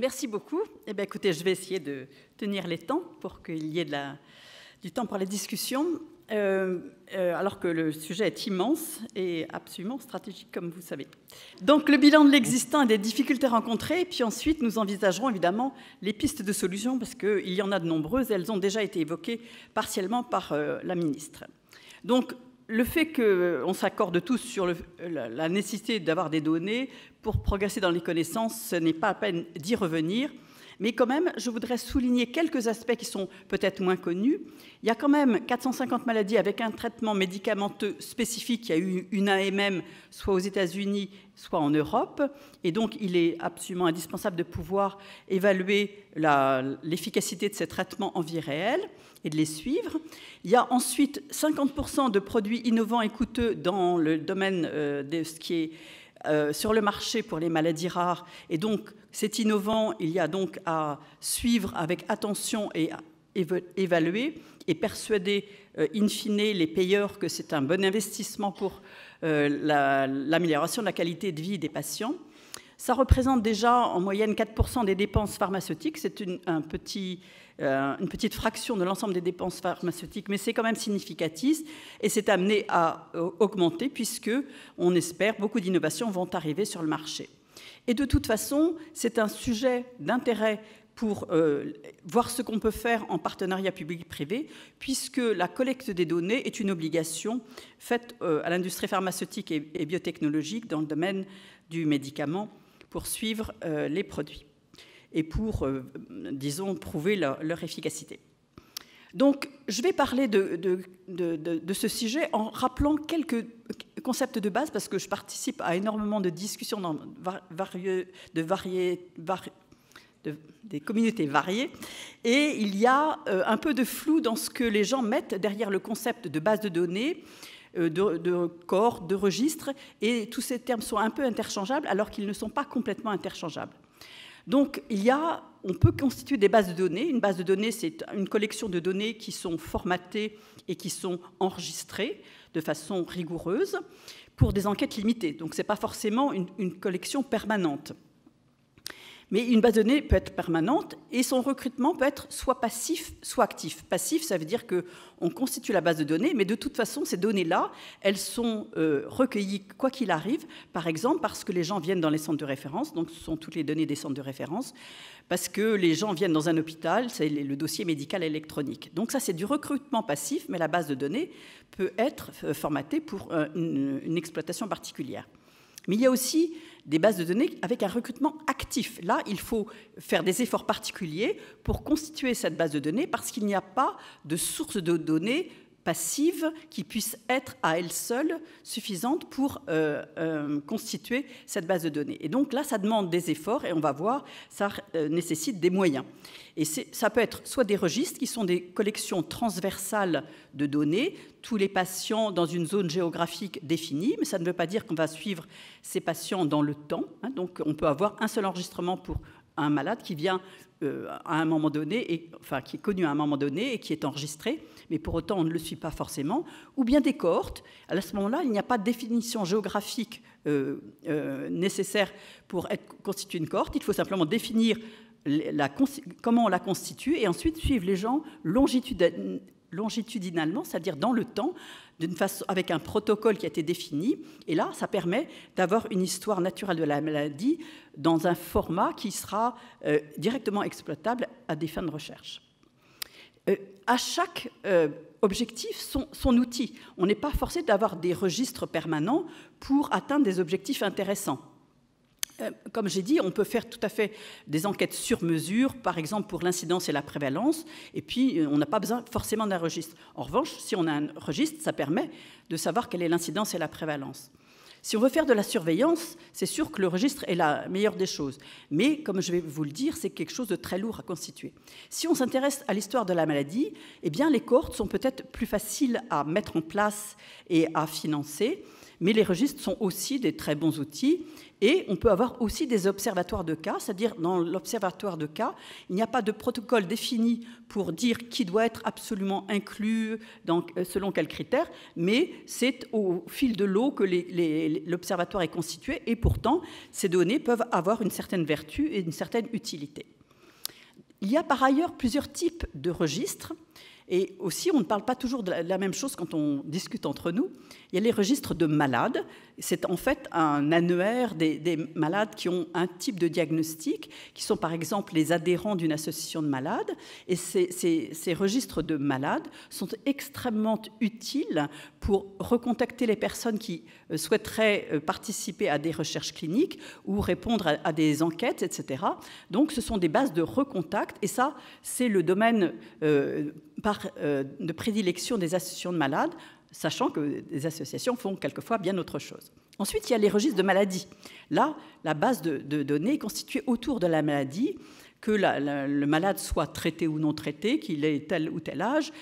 Merci beaucoup. Eh bien, écoutez, je vais essayer de tenir les temps pour qu'il y ait de la, du temps pour la discussion. Euh, euh, alors que le sujet est immense et absolument stratégique, comme vous savez. Donc, le bilan de l'existant et des difficultés rencontrées, et puis ensuite, nous envisagerons évidemment les pistes de solutions, parce qu'il y en a de nombreuses, elles ont déjà été évoquées partiellement par euh, la ministre. Donc, le fait qu'on euh, s'accorde tous sur la, nécessité d'avoir des données pour progresser dans les connaissances, ce n'est pas à peine d'y revenir. Mais quand même, je voudrais souligner quelques aspects qui sont peut-être moins connus. Il y a quand même 450 maladies avec un traitement médicamenteux spécifique. Il y a eu une AMM soit aux États-Unis, soit en Europe. Et donc, il est absolument indispensable de pouvoir évaluer l'efficacité de ces traitements en vie réelle et de les suivre. Il y a ensuite 50% de produits innovants et coûteux dans le domaine euh, de ce qui est euh, sur le marché pour les maladies rares. Et donc, c'est innovant, il y a donc à suivre avec attention et évaluer et persuader euh, in fine les payeurs que c'est un bon investissement pour l'amélioration de la qualité de vie des patients. Ça représente déjà en moyenne 4% des dépenses pharmaceutiques. C'est euh, une, petite fraction de l'ensemble des dépenses pharmaceutiques, mais c'est quand même significatif et c'est amené à euh, augmenter puisque, on espère, beaucoup d'innovations vont arriver sur le marché. Et de toute façon, c'est un sujet d'intérêt pour euh, voir ce qu'on peut faire en partenariat public-privé, puisque la collecte des données est une obligation faite à l'industrie pharmaceutique et biotechnologique dans le domaine du médicament pour suivre euh, les produits et pour, euh, disons, prouver leur, efficacité. Donc, je vais parler de, ce sujet en rappelant quelques concepts de base, parce que je participe à énormément de discussions dans de des communautés variées. Et il y a euh, un peu de flou dans ce que les gens mettent derrière le concept de base de données euh, de, corps, de registres, et tous ces termes sont un peu interchangeables alors qu'ils ne sont pas complètement interchangeables. Donc, il y a, on peut constituer des bases de données. Une base de données, c'est une collection de données qui sont formatées et qui sont enregistrées de façon rigoureuse pour des enquêtes limitées. Donc, ce n'est pas forcément une collection permanente. Mais une base de données peut être permanente et son recrutement peut être soit passif, soit actif. Passif, ça veut dire qu'on constitue la base de données, mais de toute façon, ces données-là, elles sont euh, recueillies quoi qu'il arrive, par exemple parce que les gens viennent dans les centres de référence, donc ce sont toutes les données des centres de référence, parce que les gens viennent dans un hôpital, c'est le dossier médical électronique. Donc ça, c'est du recrutement passif, mais la base de données peut être euh, formatée pour euh, une exploitation particulière. Mais il y a aussi des bases de données avec un recrutement actif. Là, il faut faire des efforts particuliers pour constituer cette base de données parce qu'il n'y a pas de source de données passive qui puisse être à elle seule suffisante pour euh, euh, constituer cette base de données. Et donc là, ça demande des efforts et on va voir, ça euh, nécessite des moyens. Et ça peut être soit des registres qui sont des collections transversales de données, tous les patients dans une zone géographique définie, mais ça ne veut pas dire qu'on va suivre ces patients dans le temps. Hein. donc on peut avoir un seul enregistrement pour un malade qui vient à un moment donné, et, enfin qui est connu à un moment donné et qui est enregistré mais pour autant on ne le suit pas forcément, ou bien des cohortes. À ce moment-là, il n'y a pas de définition géographique euh, euh, nécessaire pour constituer une cohorte. Il faut simplement définir comment on la constitue et ensuite suivre les gens longitudinalement c'est-à-dire dans le temps, avec un protocole qui a été défini. Et là, ça permet d'avoir une histoire naturelle de la maladie dans un format qui sera euh, directement exploitable à des fins de recherche. Euh, à chaque euh, objectif son, son outil. On n'est pas forcé d'avoir des registres permanents pour atteindre des objectifs intéressants euh, comme j'ai dit, on peut faire tout à fait des enquêtes sur mesure, par exemple pour l'incidence et la prévalence, et puis on n'a pas besoin forcément d'un registre. En revanche, si on a un registre, ça permet de savoir quelle est l'incidence et la prévalence. Si on veut faire de la surveillance, c'est sûr que le registre est la meilleure des choses. Mais, comme je vais vous le dire, c'est quelque chose de très lourd à constituer. Si on s'intéresse à l'histoire de la maladie, eh bien, les cohortes sont peut-être plus faciles à mettre en place et à financer. Mais les registres sont aussi des très bons outils et on peut avoir aussi des observatoires de cas, c'est-à-dire dans l'observatoire de cas, il n'y a pas de protocole défini pour dire qui doit être absolument inclus euh, selon quels critères, mais c'est au fil de l'eau que l'observatoire est constitué et pourtant ces données peuvent avoir une certaine vertu et une certaine utilité. Il y a par ailleurs plusieurs types de registres. Et aussi, on ne parle pas toujours de la, même chose quand on discute entre nous. Il y a les registres de malades. C'est en fait un annuaire des, malades qui ont un type de diagnostic, qui sont par exemple les adhérents d'une association de malades. Et ces, registres de malades sont extrêmement utiles pour recontacter les personnes qui euh, souhaiteraient euh, participer à des recherches cliniques ou répondre à, des enquêtes, etc. Donc ce sont des bases de recontact. Et ça, c'est le domaine euh, de prédilection des associations de malades, sachant que des associations font quelquefois bien autre chose. Ensuite, il y a les registres de maladies. Là, la base de, données est constituée autour de la maladie, que le malade soit traité ou non traité, qu'il ait tel ou tel âge.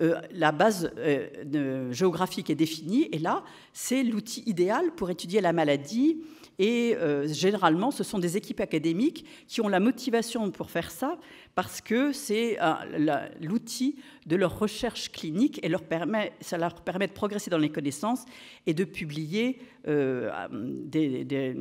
Euh, la base euh, géographique est définie et là, c'est l'outil idéal pour étudier la maladie et euh, généralement, ce sont des équipes académiques qui ont la motivation pour faire ça parce que c'est euh, l'outil de leur recherche clinique et leur ça leur permet de progresser dans les connaissances et de publier euh, des,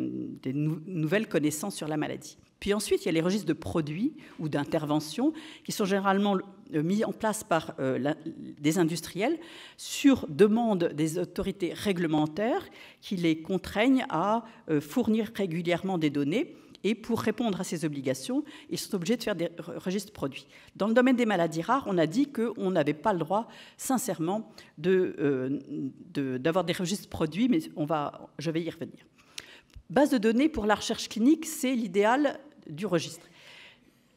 nouvelles connaissances sur la maladie. Puis ensuite, il y a les registres de produits ou d'interventions qui sont généralement euh, mis en place par euh, des industriels sur demande des autorités réglementaires qui les contraignent à euh, fournir régulièrement des données. Et pour répondre à ces obligations, ils sont obligés de faire des registres produits. Dans le domaine des maladies rares, on a dit qu'on n'avait pas le droit, sincèrement, d'avoir de, d'avoir des registres produits, mais on va, je vais y revenir. Base de données pour la recherche clinique, c'est l'idéal du registre.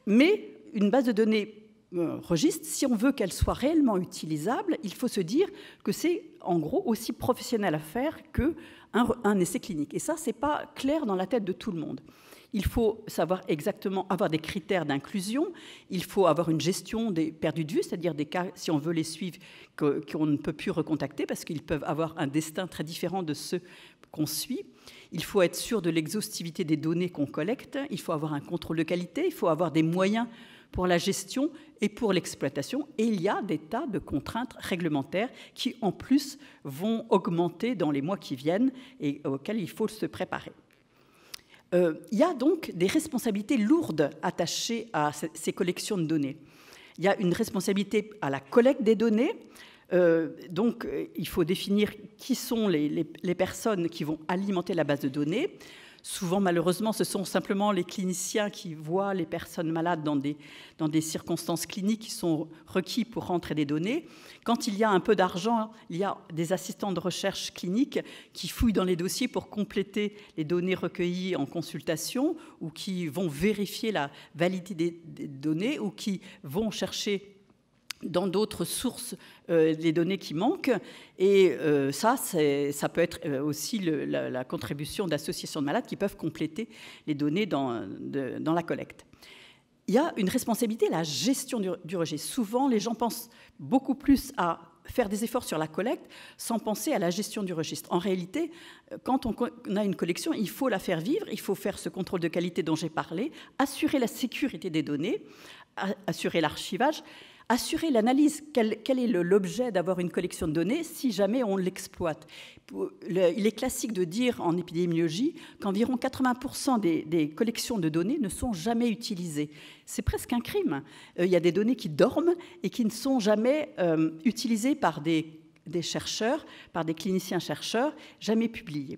Mais une base de données euh, registre, si on veut qu'elle soit réellement utilisable, il faut se dire que c'est en gros aussi professionnel à faire qu'un essai clinique. Et ça, n'est pas clair dans la tête de tout le monde il faut savoir exactement avoir des critères d'inclusion, il faut avoir une gestion des perdus de vue, c'est-à-dire des cas, si on veut les suivre, qu'on ne peut plus recontacter parce qu'ils peuvent avoir un destin très différent de ceux qu'on suit. Il faut être sûr de l'exhaustivité des données qu'on collecte, il faut avoir un contrôle de qualité, il faut avoir des moyens pour la gestion et pour l'exploitation. Et il y a des tas de contraintes réglementaires qui, en plus, vont augmenter dans les mois qui viennent et auxquelles il faut se préparer. Euh, il y a donc des responsabilités lourdes attachées à ces collections de données. Il y a une responsabilité à la collecte des données. Euh, donc, euh, il faut définir qui sont les, personnes qui vont alimenter la base de données. Souvent, malheureusement, ce sont simplement les cliniciens qui voient les personnes malades dans des, dans des circonstances cliniques qui sont requis pour rentrer des données. Quand il y a un peu d'argent, il y a des assistants de recherche clinique qui fouillent dans les dossiers pour compléter les données recueillies en consultation ou qui vont vérifier la validité des données ou qui vont chercher dans d'autres sources euh, les données qui manquent. Et euh, ça, ça peut être euh, aussi la, contribution d'associations de malades qui peuvent compléter les données dans, dans la collecte. Il y a une responsabilité, la gestion du, registre, Souvent, les gens pensent beaucoup plus à faire des efforts sur la collecte sans penser à la gestion du registre. En réalité, quand on a une collection, il faut la faire vivre, il faut faire ce contrôle de qualité dont j'ai parlé, assurer la sécurité des données, assurer l'archivage, assurer l'analyse. Quel, est l'objet d'avoir une collection de données si jamais on l'exploite Il est classique de dire en épidémiologie qu'environ 80% des, collections de données ne sont jamais utilisées. C'est presque un crime. Euh, il y a des données qui dorment et qui ne sont jamais euh, utilisées par des chercheurs, par des cliniciens-chercheurs, jamais publiées.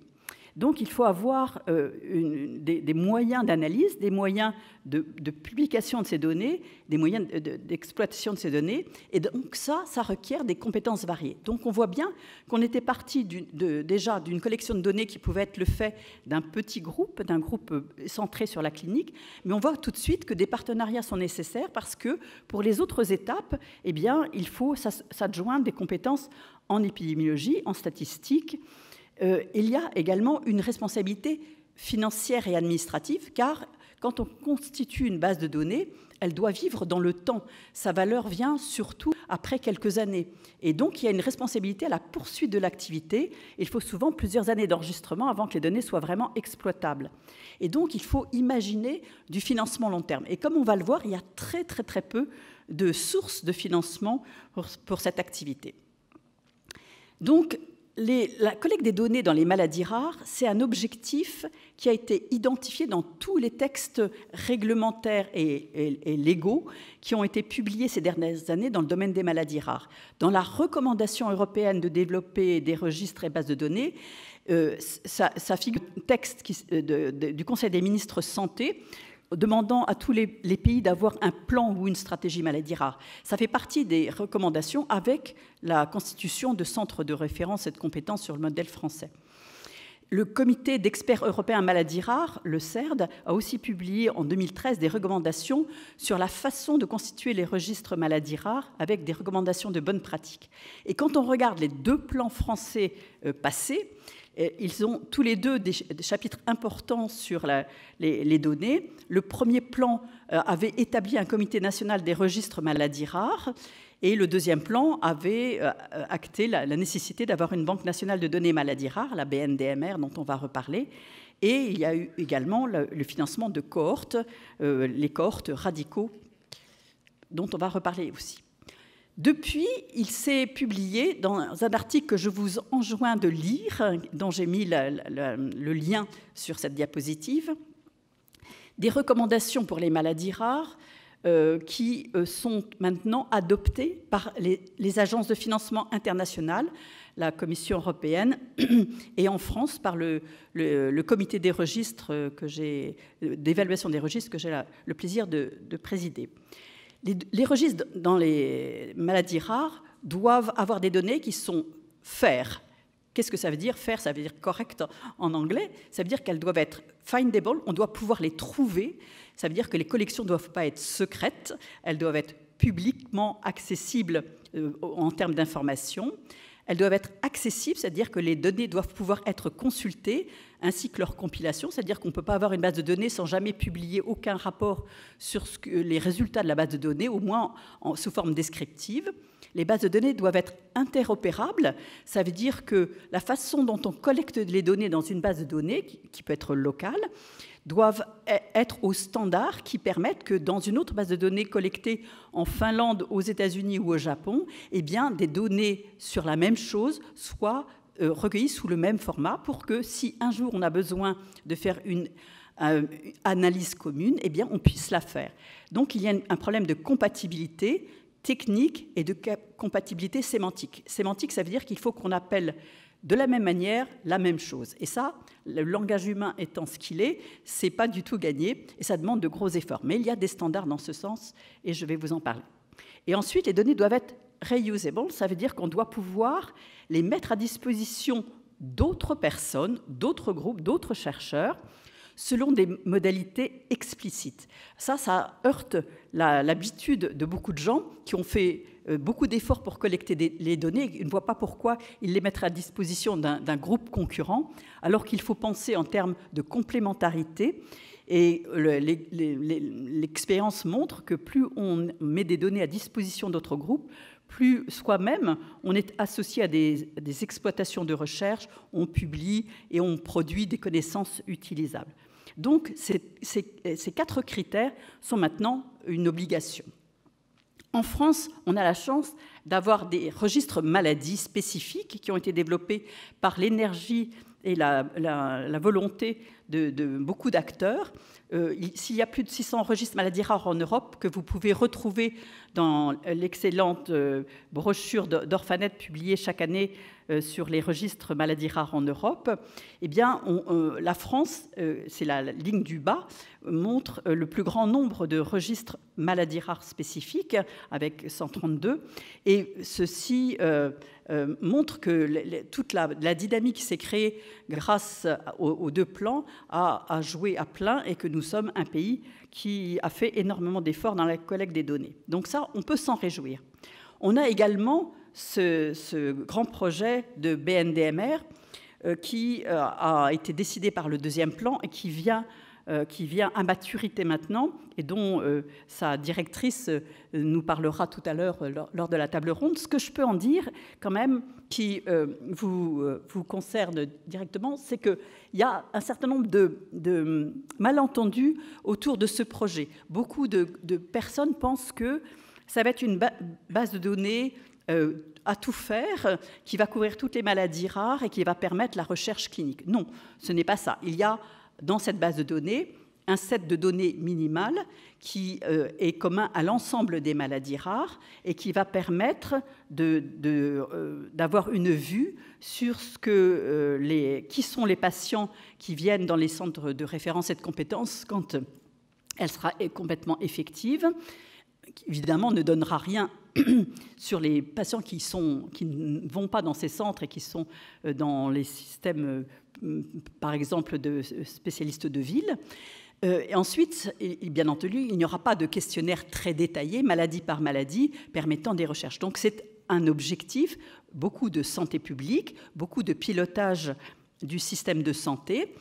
Donc il faut avoir euh, des, moyens d'analyse, des moyens de, publication de ces données, des moyens d'exploitation de, ces données. Et donc ça, ça requiert des compétences variées. Donc on voit bien qu'on était parti déjà d'une collection de données qui pouvait être le fait d'un petit groupe, d'un groupe euh, centré sur la clinique, mais on voit tout de suite que des partenariats sont nécessaires parce que pour les autres étapes, eh bien, il faut s'adjoindre des compétences en épidémiologie, en statistique, euh, il y a également une responsabilité financière et administrative, car quand on constitue une base de données, elle doit vivre dans le temps. Sa valeur vient surtout après quelques années. Et donc, il y a une responsabilité à la poursuite de l'activité. Il faut souvent plusieurs années d'enregistrement avant que les données soient vraiment exploitables. Et donc, il faut imaginer du financement long terme. Et comme on va le voir, il y a très, très, très peu de sources de financement pour, pour cette activité. Donc, la collecte des données dans les maladies rares, c'est un objectif qui a été identifié dans tous les textes réglementaires et, légaux qui ont été publiés ces dernières années dans le domaine des maladies rares. Dans la recommandation européenne de développer des registres et bases de données, euh, ça, figure texte euh, du Conseil des ministres santé demandant à tous les, pays d'avoir un plan ou une stratégie maladie rare. Ça fait partie des recommandations avec la constitution de centres de référence et de compétences sur le modèle français. Le comité d'experts européens maladies rares, le CERD, a aussi publié en 2013 des recommandations sur la façon de constituer les registres maladies rares avec des recommandations de bonne pratique. Et quand on regarde les deux plans français euh, passés, ils ont tous les deux des chapitres importants sur les, données. Le premier plan euh, avait établi un comité national des registres maladies rares et le deuxième plan avait euh, acté la, nécessité d'avoir une banque nationale de données maladies rares, la BNDMR, dont on va reparler. Et il y a eu également le, financement de cohortes, euh, les cohortes radicaux, dont on va reparler aussi. Depuis, il s'est publié dans un article que je vous enjoins de lire, dont j'ai mis le, lien sur cette diapositive, des recommandations pour les maladies rares euh, qui euh, sont maintenant adoptées par les, agences de financement internationales, la Commission européenne et en France par le, comité des registres euh, d'évaluation des registres que j'ai le plaisir de présider les, registres dans les maladies rares doivent avoir des données qui sont fair Qu'est-ce que ça veut dire faire Ça veut dire correct en anglais. Ça veut dire qu'elles doivent être findable, on doit pouvoir les trouver. Ça veut dire que les collections ne doivent pas être secrètes, elles doivent être publiquement accessibles euh, en termes d'informations. Elles doivent être accessibles, c'est-à-dire que les données doivent pouvoir être consultées, ainsi que leur compilation, c'est-à-dire qu'on ne peut pas avoir une base de données sans jamais publier aucun rapport sur les résultats de la base de données, au moins sous forme descriptive. Les bases de données doivent être interopérables. Ça veut dire que la façon dont on collecte les données dans une base de données, qui peut être locale, doivent e-, être au standard qui permettent que dans une autre base de données collectée en Finlande, aux États-Unis ou au Japon, eh bien, des données sur la même chose soient euh, recueillies sous le même format pour que si un jour on a besoin de faire une euh, analyse commune, eh bien, on puisse la faire. Donc il y a un problème de compatibilité technique et de compatibilité sémantique. Sémantique, ça veut dire qu'il faut qu'on appelle de la même manière, la même chose. Et ça, le langage humain étant ce qu'il est, c'est pas du tout gagné et ça demande de gros efforts. Mais il y a des standards dans ce sens et je vais vous en parler. Et ensuite, les données doivent être reusable, ça veut dire qu'on doit pouvoir les mettre à disposition d'autres personnes, d'autres groupes, d'autres chercheurs selon des modalités explicites. Ça, ça heurte l'habitude de beaucoup de gens qui ont fait euh, beaucoup d'efforts pour collecter les données et ne voient pas pourquoi ils les mettraient à disposition d'un groupe concurrent, alors qu'il faut penser en termes de complémentarité. Et l'expérience montre que plus on met des données à disposition d'autres groupes, plus soi-même on est associé à des, exploitations de recherche, on publie et on produit des connaissances utilisables. Donc ces, quatre critères sont maintenant une obligation. En France, on a la chance d'avoir des registres maladies spécifiques qui ont été développés par l'énergie et la volonté de, beaucoup d'acteurs. Euh, s'il y a plus de 600 registres maladies rares en Europe que vous pouvez retrouver dans l'excellente euh, brochure d'Orphanet publiée chaque année euh, sur les registres maladies rares en Europe, eh bien, la France, c'est la ligne du bas, montre le plus grand nombre de registres maladies rares spécifiques, avec 132. Et ceci montre que toute la, dynamique s'est créée grâce aux, deux plans à jouer joué à plein et que nous sommes un pays qui a fait énormément d'efforts dans la collecte des données. Donc ça, on peut s'en réjouir. On a également ce grand projet de BNDMR euh, qui euh, a été décidé par le deuxième plan et qui vient euh, qui vient à maturité maintenant et dont euh, sa directrice euh, nous parlera tout à l'heure lors de la table ronde. Ce que je peux en dire quand même qui vous, vous concerne directement, c'est qu'il y a un certain nombre de, de, malentendus autour de ce projet. Beaucoup de, de personnes pensent que ça va être une base de données à tout faire, qui va couvrir toutes les maladies rares et qui va permettre la recherche clinique. Non, ce n'est pas ça. Il y a dans cette base de données un set de données minimales qui euh, est commun à l'ensemble des maladies rares et qui va permettre euh, d'avoir de, une vue sur ce que, euh, les, qui sont les patients qui viennent dans les centres de référence et de compétences quand elle sera complètement effective. évidemment, ne donnera rien sur les patients qui, qui ne vont pas dans ces centres et qui sont dans les systèmes par exemple de spécialistes de ville. Euh, et ensuite, bien entendu, il n'y aura pas de questionnaire très détaillé, maladie par maladie, permettant des recherches. Donc c'est un objectif, beaucoup de santé publique, beaucoup de pilotage du système de santé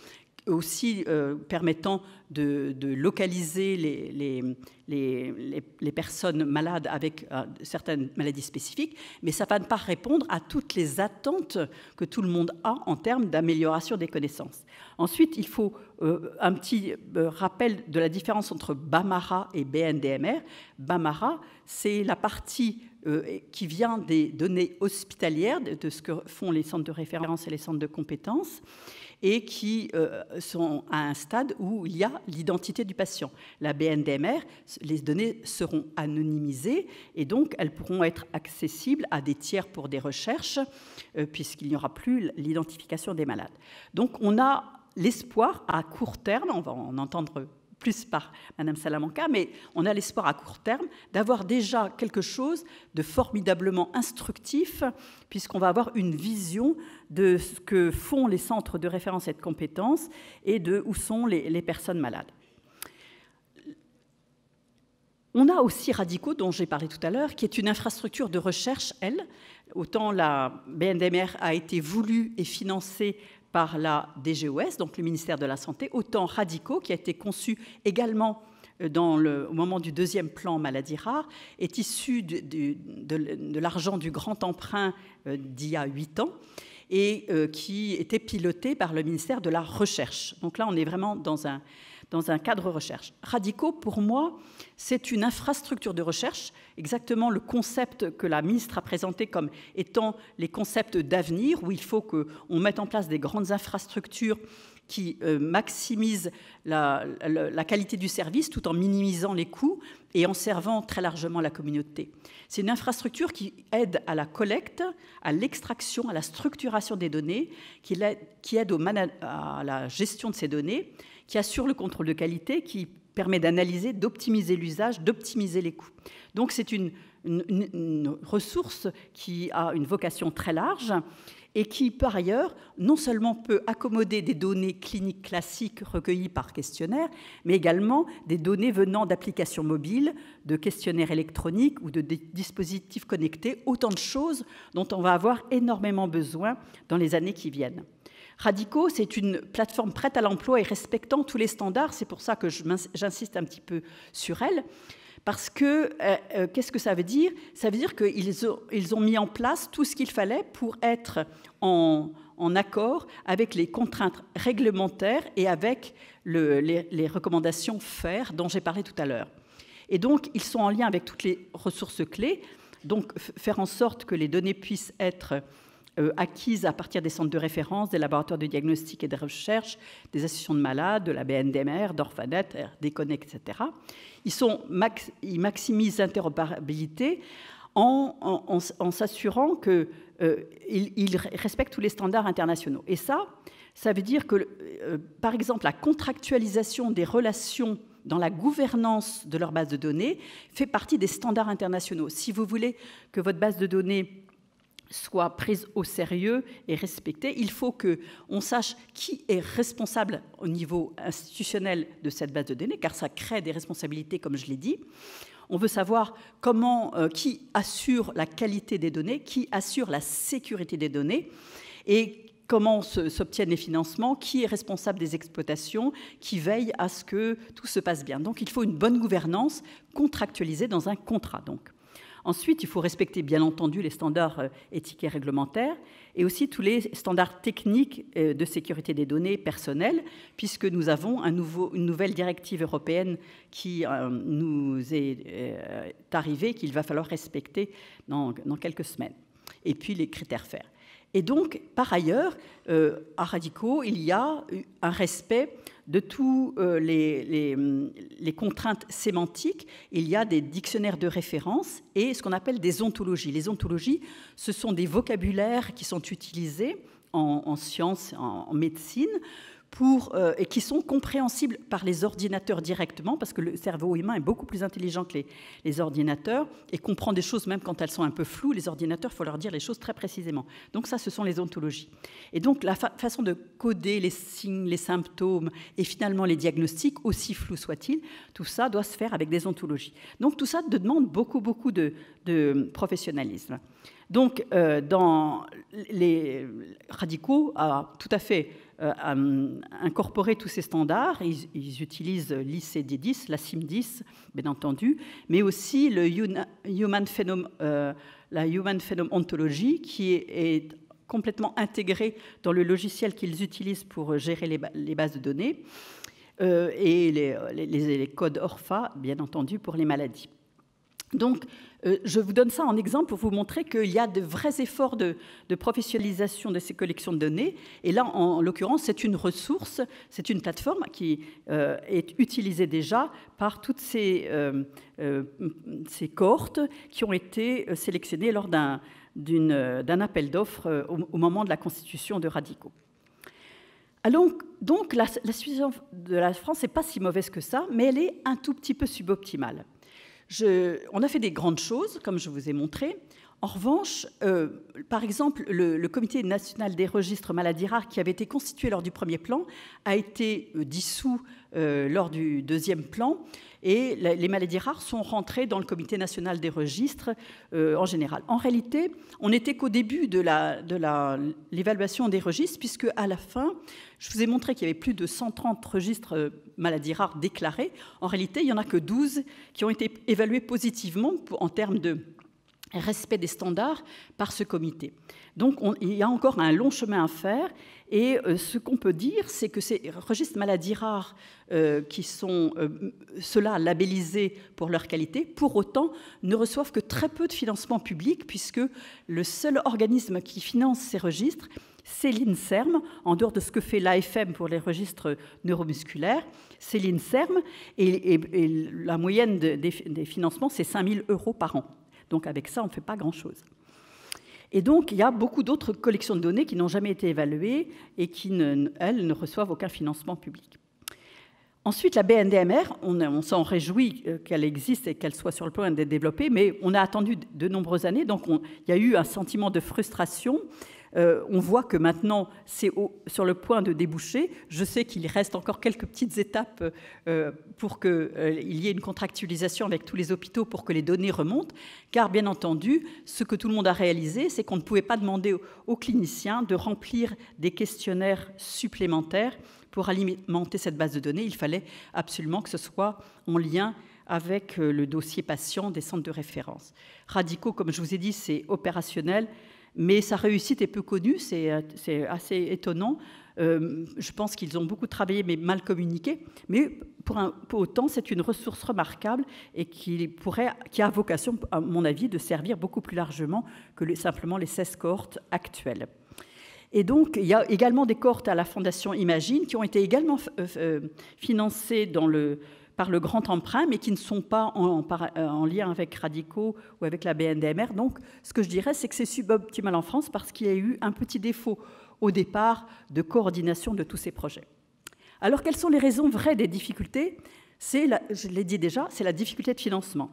aussi euh, permettant de, localiser les, les, personnes malades avec euh, certaines maladies spécifiques, mais ça ne va pas répondre à toutes les attentes que tout le monde a en termes d'amélioration des connaissances. Ensuite, il faut euh, un petit rappel de la différence entre BAMARA et BNDMR. BAMARA, c'est la partie qui vient des données hospitalières, de ce que font les centres de référence et les centres de compétences et qui euh, sont à un stade où il y a l'identité du patient. La BNDMR, les données seront anonymisées et donc elles pourront être accessibles à des tiers pour des recherches, euh, puisqu'il n'y aura plus l'identification des malades. Donc on a l'espoir à court terme, on va en entendre plus par Mme Salamanca, mais on a l'espoir à court terme d'avoir déjà quelque chose de formidablement instructif, puisqu'on va avoir une vision de ce que font les centres de référence et de compétences et de où sont les, les personnes malades. On a aussi Radico, dont j'ai parlé tout à l'heure, qui est une infrastructure de recherche, elle. Autant la BNDMR a été voulue et financée par la DGOS, donc le ministère de la Santé, autant radicaux, qui a été conçu également euh, dans le, au moment du deuxième plan maladie rare, est issu de, l'argent du grand emprunt euh, d'il y a huit ans et euh, qui était piloté par le ministère de la Recherche. Donc là, on est vraiment dans un, dans un cadre recherche. Radicaux, pour moi, c'est une infrastructure de recherche, exactement le concept que la ministre a présenté comme étant les concepts d'avenir, où il faut qu'on mette en place des grandes infrastructures qui euh, maximise la, qualité du service tout en minimisant les coûts et en servant très largement la communauté. C'est une infrastructure qui aide à la collecte, à l'extraction, à la structuration des données, qui aide, à la gestion de ces données, qui assure le contrôle de qualité, qui permet d'analyser, d'optimiser l'usage, d'optimiser les coûts. Donc c'est une, ressource qui a une vocation très large et qui, par ailleurs, non seulement peut accommoder des données cliniques classiques recueillies par questionnaire, mais également des données venant d'applications mobiles, de questionnaires électroniques ou de dispositifs connectés, autant de choses dont on va avoir énormément besoin dans les années qui viennent. Radico, c'est une plateforme prête à l'emploi et respectant tous les standards, c'est pour ça que j'insiste un petit peu sur elle. Parce que, euh, euh, qu'est-ce que ça veut dire Ça veut dire qu'ils ont, ils ont mis en place tout ce qu'il fallait pour être en, accord avec les contraintes réglementaires et avec les, les, recommandations FAIR dont j'ai parlé tout à l'heure. Et donc, ils sont en lien avec toutes les ressources clés, donc faire en sorte que les données puissent être euh, acquises à partir des centres de référence, des laboratoires de diagnostic et de recherche, des associations de malades, de la BNDMR, d'Orphanet, RDConnect, euh, etc. Ils, ils maximisent l'interopérabilité en, s'assurant qu'ils euh, respectent tous les standards internationaux. Et ça, ça veut dire que, par exemple, la contractualisation des relations dans la gouvernance de leur base de données fait partie des standards internationaux. Si vous voulez que votre base de données soit prise au sérieux et respectée. Il faut qu'on sache qui est responsable au niveau institutionnel de cette base de données, car ça crée des responsabilités, comme je l'ai dit. On veut savoir comment, euh, qui assure la qualité des données, qui assure la sécurité des données, et comment s'obtiennent les financements, qui est responsable des exploitations, qui veille à ce que tout se passe bien. Donc il faut une bonne gouvernance contractualisée dans un contrat. Donc. Ensuite, il faut respecter bien entendu les standards euh, éthiques et réglementaires et aussi tous les standards techniques euh, de sécurité des données personnelles, puisque nous avons une nouvelle directive européenne qui euh, nous est arrivée, qu'il va falloir respecter dans, quelques semaines. Et puis les critères faire. Et donc, par ailleurs, euh, à Radicaux, il y a un respect de toutes euh, les, les, contraintes sémantiques. Il y a des dictionnaires de référence et ce qu'on appelle des ontologies. Les ontologies, ce sont des vocabulaires qui sont utilisés en, science, sciences, en médecine, pour, euh, et qui sont compréhensibles par les ordinateurs directement, parce que le cerveau humain est beaucoup plus intelligent que les, ordinateurs et comprend des choses même quand elles sont un peu floues. Les ordinateurs, il faut leur dire les choses très précisément. Donc ça, ce sont les ontologies. Et donc la façon de coder les signes, les symptômes et finalement les diagnostics, aussi flous soient-ils, tout ça doit se faire avec des ontologies. Donc tout ça demande beaucoup, beaucoup de, professionnalisme. Donc, euh, dans les radicaux, a ah, tout à fait euh, euh, incorporer tous ces standards. Ils, utilisent l'ICD-10, la CIM-10, bien entendu, mais aussi le Human euh, la Human Phenome Ontology, qui est, complètement intégrée dans le logiciel qu'ils utilisent pour gérer les, bases de données. et les, les, les, codes ORFA, bien entendu, pour les maladies. Donc, euh, je vous donne ça en exemple pour vous montrer qu'il y a de vrais efforts de, professionnalisation de ces collections de données. Et là, en, l'occurrence, c'est une ressource, c'est une plateforme qui euh, est utilisée déjà par toutes ces, euh, cohortes qui ont été sélectionnées lors d'un appel d'offres au, moment de la constitution de Radicaux. Ah, donc, la, la situation de la France n'est pas si mauvaise que ça, mais elle est un tout petit peu suboptimale. Je, on a fait des grandes choses, comme je vous ai montré. En revanche, euh, par exemple, le, Comité national des registres maladies rares, qui avait été constitué lors du premier plan, a été euh, dissous euh, lors du deuxième plan, et les maladies rares sont rentrées dans le Comité national des registres en général. En réalité, on n'était qu'au début de l'évaluation des registres, puisque à la fin, je vous ai montré qu'il y avait plus de 130 registres maladies rares déclarés. En réalité, il n'y en a que 12 qui ont été évalués positivement en termes de respect des standards par ce comité. Donc il y a encore un long chemin à faire et euh, ce qu'on peut dire, c'est que ces registres maladies rares euh, qui sont euh, ceux-là labellisés pour leur qualité, pour autant ne reçoivent que très peu de financement public puisque le seul organisme qui finance ces registres, c'est l'INSERM, en dehors de ce que fait l'AFM pour les registres neuromusculaires, c'est l'INSERM et, la moyenne des, des financements, c'est 5 000 euros par an. Donc avec ça, on ne fait pas grand-chose. Et donc, il y a beaucoup d'autres collections de données qui n'ont jamais été évaluées et qui, ne, elles, ne reçoivent aucun financement public. Ensuite, la BNDMR, on, s'en réjouit euh, qu'elle existe et qu'elle soit sur le point d'être développée, mais on a attendu de nombreuses années, donc il y a eu un sentiment de frustration euh, on voit que maintenant, c'est sur le point de déboucher. Je sais qu'il reste encore quelques petites étapes euh, pour qu'il euh, y ait une contractualisation avec tous les hôpitaux pour que les données remontent, car bien entendu, ce que tout le monde a réalisé, c'est qu'on ne pouvait pas demander aux cliniciens de remplir des questionnaires supplémentaires pour alimenter cette base de données. Il fallait absolument que ce soit en lien avec le dossier patient des centres de référence. Radicaux, comme je vous ai dit, c'est opérationnel mais sa réussite est peu connue, c'est assez étonnant. Euh, je pense qu'ils ont beaucoup travaillé mais mal communiqué, mais pour, un, autant c'est une ressource remarquable et qui, pourrait, qui a vocation, à mon avis, de servir beaucoup plus largement que simplement les 16 cohortes actuelles. Et donc, il y a également des cohortes à la Fondation Imagine qui ont été également euh, euh, financées dans le, par le grand emprunt, mais qui ne sont pas en, euh, lien avec radicaux ou avec la BNDMR. Donc, ce que je dirais, c'est que c'est suboptimal en France parce qu'il y a eu un petit défaut au départ de coordination de tous ces projets. Alors, quelles sont les raisons vraies des difficultés C'est, je l'ai dit déjà, c'est la difficulté de financement.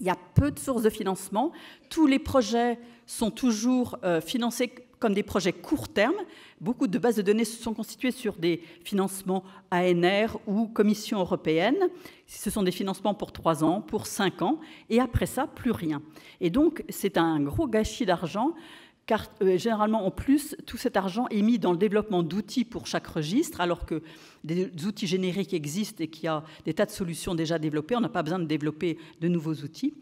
Il y a peu de sources de financement. Tous les projets sont toujours euh, financés comme des projets court terme. Beaucoup de bases de données se sont constituées sur des financements ANR ou Commission européenne. Ce sont des financements pour 3 ans, pour 5 ans, et après ça, plus rien. Et donc, c'est un gros gâchis d'argent car euh, généralement en plus tout cet argent est mis dans le développement d'outils pour chaque registre alors que des outils génériques existent et qu'il y a des tas de solutions déjà développées, on n'a pas besoin de développer de nouveaux outils.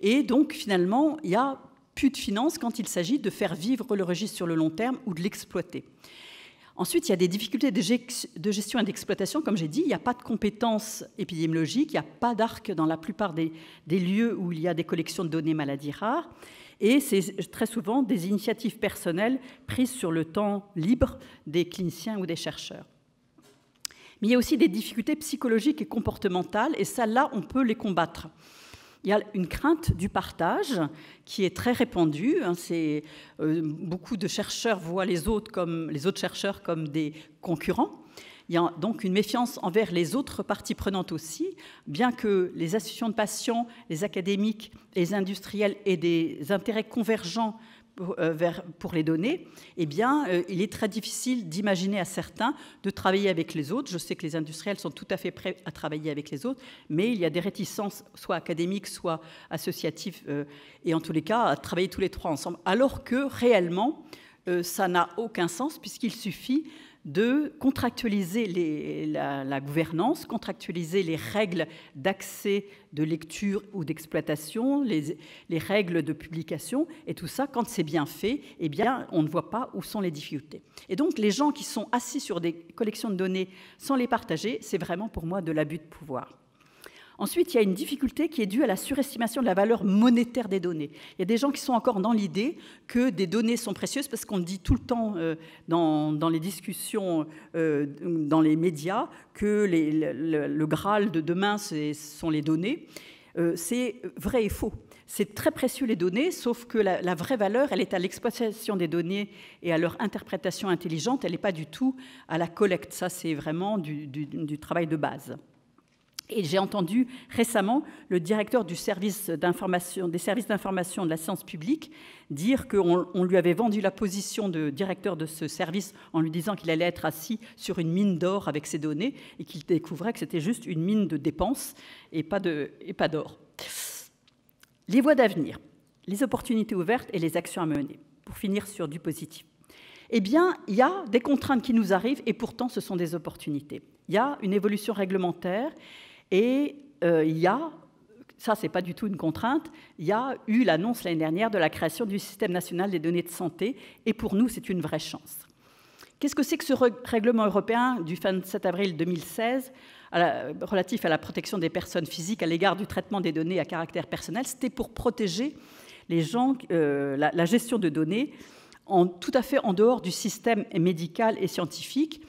Et donc finalement, il y a plus de finances quand il s'agit de faire vivre le registre sur le long terme ou de l'exploiter. Ensuite, il y a des difficultés de gestion et d'exploitation, comme j'ai dit, il n'y a pas de compétences épidémiologiques, il n'y a pas d'arc dans la plupart des, lieux où il y a des collections de données maladies rares, et c'est très souvent des initiatives personnelles prises sur le temps libre des cliniciens ou des chercheurs. Mais il y a aussi des difficultés psychologiques et comportementales, et celles là, on peut les combattre. Il y a une crainte du partage qui est très répandue. Hein. Euh, beaucoup de chercheurs voient les autres, les autres chercheurs comme des concurrents. Il y a donc une méfiance envers les autres parties prenantes aussi, bien que les associations de patients, les académiques, les industriels aient des intérêts convergents euh, pour les données, eh bien, euh, il est très difficile d'imaginer à certains de travailler avec les autres. Je sais que les industriels sont tout à fait prêts à travailler avec les autres, mais il y a des réticences, soit académiques, soit associatives, euh, et en tous les cas, à travailler tous les trois ensemble. Alors que réellement, ça n'a aucun sens, puisqu'il suffit de contractualiser la, gouvernance, contractualiser les règles d'accès, de lecture ou d'exploitation, les, les, règles de publication, et tout ça, quand c'est bien fait, eh bien, on ne voit pas où sont les difficultés. Et donc, les gens qui sont assis sur des collections de données sans les partager, c'est vraiment pour moi de l'abus de pouvoir. Ensuite, il y a une difficulté qui est due à la surestimation de la valeur monétaire des données. Il y a des gens qui sont encore dans l'idée que des données sont précieuses parce qu'on dit tout le temps euh, dans, les discussions, euh, dans les médias, que le, Graal de demain, ce sont les données. Euh, c'est vrai et faux. C'est très précieux les données, sauf que la, vraie valeur, elle est à l'exploitation des données et à leur interprétation intelligente, elle n'est pas du tout à la collecte. Ça, c'est vraiment du travail de base. Et j'ai entendu récemment le directeur du service des services d'information de la science publique dire qu'on on lui avait vendu la position de directeur de ce service en lui disant qu'il allait être assis sur une mine d'or avec ses données et qu'il découvrait que c'était juste une mine de dépenses et pas, de, et pas d'or. Les voies d'avenir, les opportunités ouvertes et les actions à mener, pour finir sur du positif. Eh bien, il y a des contraintes qui nous arrivent et pourtant ce sont des opportunités. Il y a une évolution réglementaire et euh, il y a, ça c'est pas du tout une contrainte, il y a eu l'annonce l'année dernière de la création du système national des données de santé, et pour nous c'est une vraie chance. Qu'est-ce que c'est que ce règlement européen du 27 avril 2016 relatif à la protection des personnes physiques à l'égard du traitement des données à caractère personnel C'était pour protéger les gens, euh, la, gestion de données tout à fait en dehors du système médical et scientifique.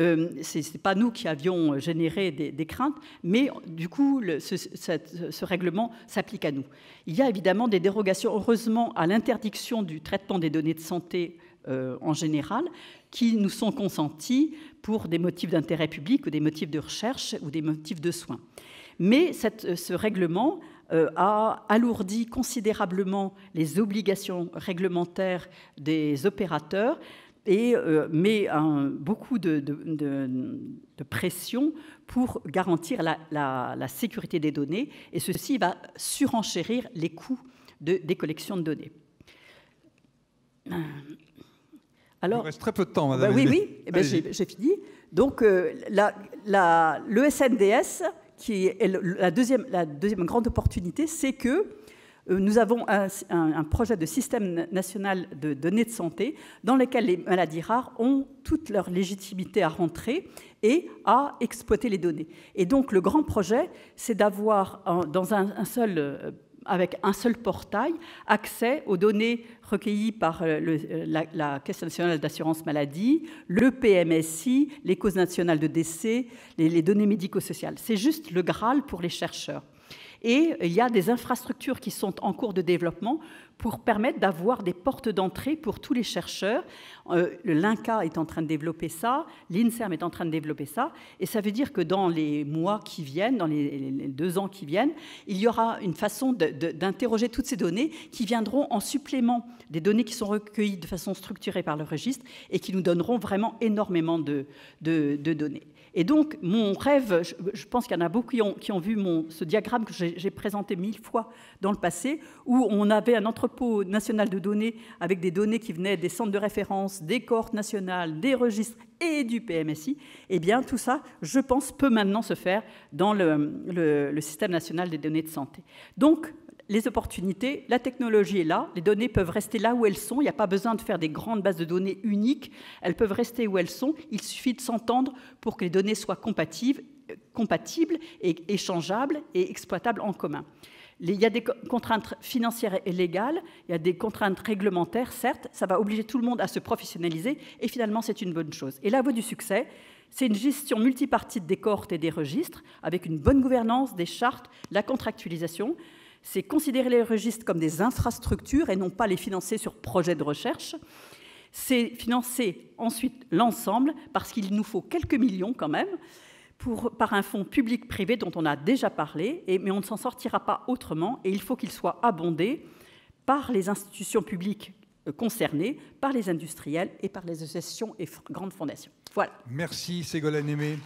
Euh, ce n'est pas nous qui avions euh, généré des, craintes, mais du coup, ce, règlement s'applique à nous. Il y a évidemment des dérogations, heureusement, à l'interdiction du traitement des données de santé euh, en général, qui nous sont consenties pour des motifs d'intérêt public ou des motifs de recherche ou des motifs de soins. Mais ce règlement a alourdi considérablement les obligations réglementaires des opérateurs et euh, met un, beaucoup de, pression pour garantir la, sécurité des données, et ceci va surenchérir les coûts des collections de données. Euh, alors, Il reste très peu de temps, madame. Bah oui, oui, eh ben, j'ai fini. Donc, euh, le SNDS, qui est la deuxième, la deuxième grande opportunité, c'est que euh, nous avons un, projet de système national de données de santé dans lequel les maladies rares ont toute leur légitimité à rentrer et à exploiter les données. Et donc le grand projet, c'est d'avoir euh, avec un seul portail, accès aux données recueillies par euh, la, Caisse nationale d'assurance maladie, le PMSI, les causes nationales de décès, les données médico-sociales. C'est juste le Graal pour les chercheurs. Et il y a des infrastructures qui sont en cours de développement pour permettre d'avoir des portes d'entrée pour tous les chercheurs. Euh, L'INCA est en train de développer ça, l'INSERM est en train de développer ça, et ça veut dire que dans les mois qui viennent, dans les, deux ans qui viennent, il y aura une façon d'interroger toutes ces données qui viendront en supplément des données qui sont recueillies de façon structurée par le registre et qui nous donneront vraiment énormément de données. Et donc, mon rêve, je, pense qu'il y en a beaucoup qui ont, vu ce diagramme que j'ai présenté mille fois dans le passé, où on avait un entrepôt national de données avec des données qui venaient des centres de référence, des cohortes nationales, des registres et du PMSI. Eh bien, tout ça, je pense, peut maintenant se faire dans le, le système national des données de santé. Donc, les opportunités, la technologie est là, les données peuvent rester là où elles sont, il n'y a pas besoin de faire des grandes bases de données uniques, elles peuvent rester où elles sont, il suffit de s'entendre pour que les données soient compatibles, et échangeables et exploitables en commun. Il y a des contraintes financières et légales, il y a des contraintes réglementaires, certes, ça va obliger tout le monde à se professionnaliser, et finalement c'est une bonne chose. Et la voie du succès, c'est une gestion multipartite des cohortes et des registres, avec une bonne gouvernance, des chartes, la contractualisation, c'est considérer les registres comme des infrastructures et non pas les financer sur projet de recherche. C'est financer ensuite l'ensemble parce qu'il nous faut quelques millions quand même pour, par un fonds public-privé dont on a déjà parlé, et, mais on ne s'en sortira pas autrement et il faut qu'il soit abondé par les institutions publiques euh, concernées, par les industriels et par les associations et grandes fondations. Voilà. Merci Ségolène Aimé.